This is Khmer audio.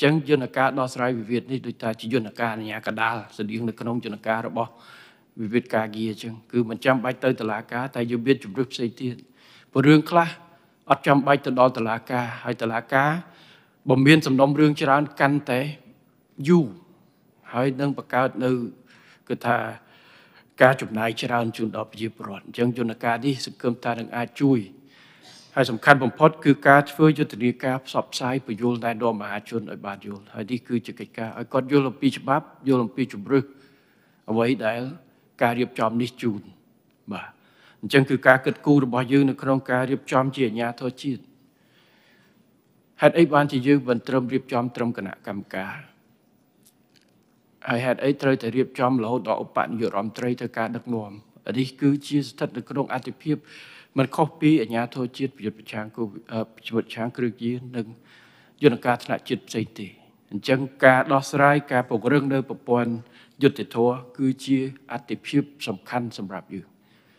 អញ្ចឹងយន្តការដោះស្រាយវិវាទនេះដូចថាជាយន្តការអនុញ្ញាកដាលស្តៀងនៅក្នុងយន្តការរបស់វិវាទការងារអញ្ចឹងគឺមិនចាំបាច់ទៅតុលាការតែយើងមានជំរឿនផ្សេងទៀតព្រោះរឿងខ្លះអត់ចាំបាច់ទៅដល់តុលាការហើយតុលាការបំមានសំណុំរឿងច្រើនកាន់តែយូរហើយនឹងបង្កើតនៅគឺថាការចំណាយច្រើនជូនដល់ប្រជាពលរដ្ឋអញ្ចឹងយន្តការនេះសង្ឃឹមថានឹងអាចជួយហើយសំខាន់បំផុតគឺការធ្វើយុទ្ធនាការផ្សព្វផ្សាយពយល់ណែនាំមហាជនឲ្យបានយល់ហើយនេះគឺជាកិច្ចការឲ្យគាត់យល់អំពីច្បាប់យល់អំពីជំរឹះអ្វីដែល ការរៀបចំនេះជូន បាទអញ្ចឹងគឺការគិតគូររបស់យើងនៅក្នុង ការរៀបចំជាអាជ្ញាធរជាតិហេតុអីបានជាយើងមិនត្រឹមរៀបចំត្រឹមគណៈកម្មការហើយហេតុអីត្រូវតែរៀបចំរហូតដល់ឧបនាយករដ្ឋមន្ត្រីធ្វើការដឹកនាំនេះគឺជាស្ថិតនៅក្នុងអតិភិបមិនខុសពីអាញាធរជាតិប្រយុទ្ធប្រឆាំងគូជីវិតឆាំងគ្រឹះយានិងយន្តការថ្នាក់ជាតិផ្សេងទេអញ្ចឹងការដោះស្រាយការពង្រឹងនៅប្រព័ន្ធយុត្តិធម៌គឺជាអតិភិបសំខាន់សម្រាប់យើង